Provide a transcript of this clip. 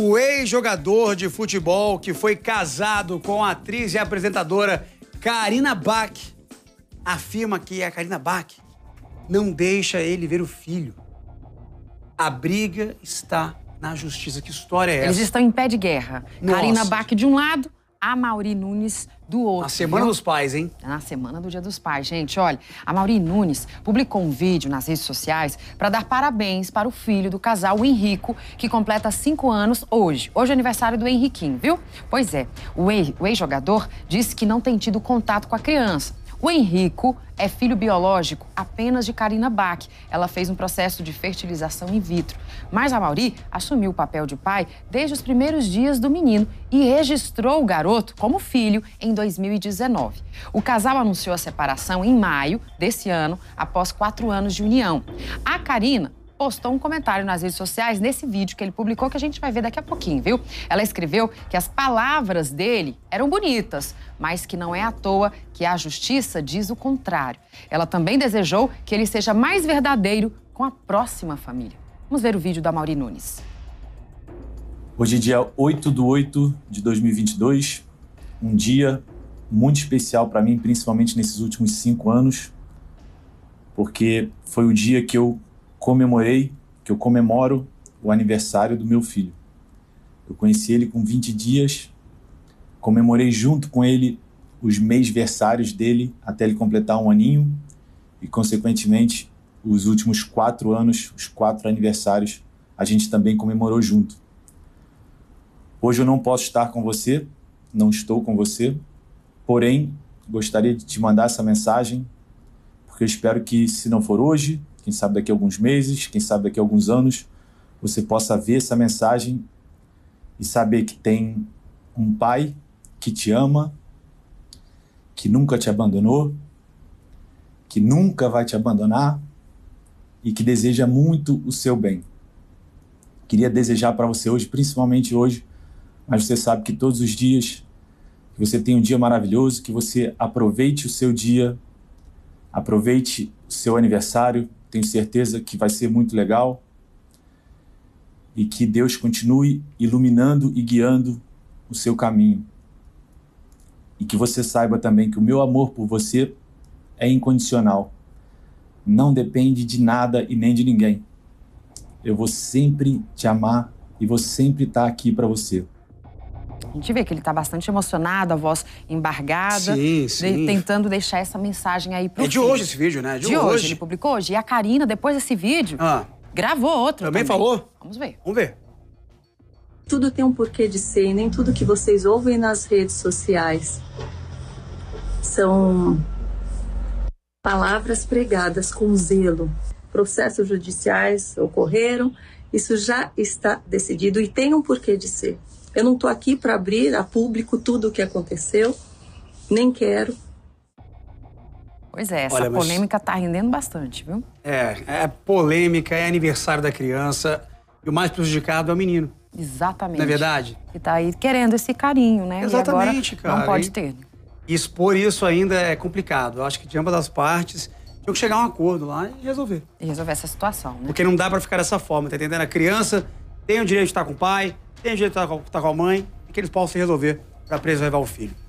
O ex-jogador de futebol que foi casado com a atriz e apresentadora Karina Bach afirma que a Karina Bach não deixa ele ver o filho. A briga está na justiça. Que história é essa? Eles estão em pé de guerra. Nossa. Karina Bach de um lado, a Mauri Nunes do outro. Na Semana viu? dos Pais, hein? É na Semana do Dia dos Pais, gente. Olha, a Mauri Nunes publicou um vídeo nas redes sociais para dar parabéns para o filho do casal, o Henrico, que completa cinco anos hoje. Hoje é aniversário do Henriquinho, viu? Pois é, o ex-jogador disse que não tem tido contato com a criança, o Henrico é filho biológico apenas de Karina Bach. Ela fez um processo de fertilização in vitro. Mas a Mauri assumiu o papel de pai desde os primeiros dias do menino e registrou o garoto como filho em 2019. O casal anunciou a separação em maio desse ano, após quatro anos de união. A Karina postou um comentário nas redes sociais nesse vídeo que ele publicou, que a gente vai ver daqui a pouquinho, viu? Ela escreveu que as palavras dele eram bonitas, mas que não é à toa que a justiça diz o contrário. Ela também desejou que ele seja mais verdadeiro com a próxima família. Vamos ver o vídeo da Mauri Nunes. Hoje, é dia 8 de 8 de 2022, um dia muito especial para mim, principalmente nesses últimos cinco anos, porque foi o dia que eu comemorei, que eu comemoro o aniversário do meu filho. Eu conheci ele com 20 dias, comemorei junto com ele os mês-versários dele até ele completar um aninho e, consequentemente, os últimos quatro anos, os quatro aniversários, a gente também comemorou junto. Hoje eu não posso estar com você, não estou com você, porém gostaria de te mandar essa mensagem, porque eu espero que, se não for hoje, quem sabe daqui a alguns meses, quem sabe daqui a alguns anos, você possa ver essa mensagem e saber que tem um pai que te ama, que nunca te abandonou, que nunca vai te abandonar e que deseja muito o seu bem. Queria desejar para você hoje, principalmente hoje, mas você sabe que todos os dias que você tem um dia maravilhoso, que você aproveite o seu dia, aproveite o seu aniversário, tenho certeza que vai ser muito legal e que Deus continue iluminando e guiando o seu caminho. E que você saiba também que o meu amor por você é incondicional. Não depende de nada e nem de ninguém. Eu vou sempre te amar e vou sempre estar aqui para você. A gente vê que ele está bastante emocionado, a voz embargada. Sim, sim. De, tentando deixar essa mensagem aí pro É de filho. hoje esse vídeo, né? É de, de hoje. hoje. Ele publicou hoje. E a Karina, depois desse vídeo, ah. gravou outro. Também, também falou? Vamos ver. Vamos ver. Tudo tem um porquê de ser, e nem tudo que vocês ouvem nas redes sociais são palavras pregadas com zelo. Processos judiciais ocorreram, isso já está decidido e tem um porquê de ser. Eu não estou aqui para abrir a público tudo o que aconteceu, nem quero. Pois é, essa Olha, mas... polêmica está rendendo bastante, viu? É, é polêmica, é aniversário da criança e o mais prejudicado é o menino. Exatamente. Não é verdade? Que está aí querendo esse carinho, né? Exatamente, cara. Não pode e... ter. Né? E expor isso ainda é complicado. Eu acho que de ambas as partes tinha que chegar a um acordo lá e resolver. E resolver essa situação, né? Porque não dá para ficar dessa forma, tá entendendo? A criança tem o direito de estar com o pai, tem jeito de estar tá tá com a mãe, que eles se resolver para preservar o filho.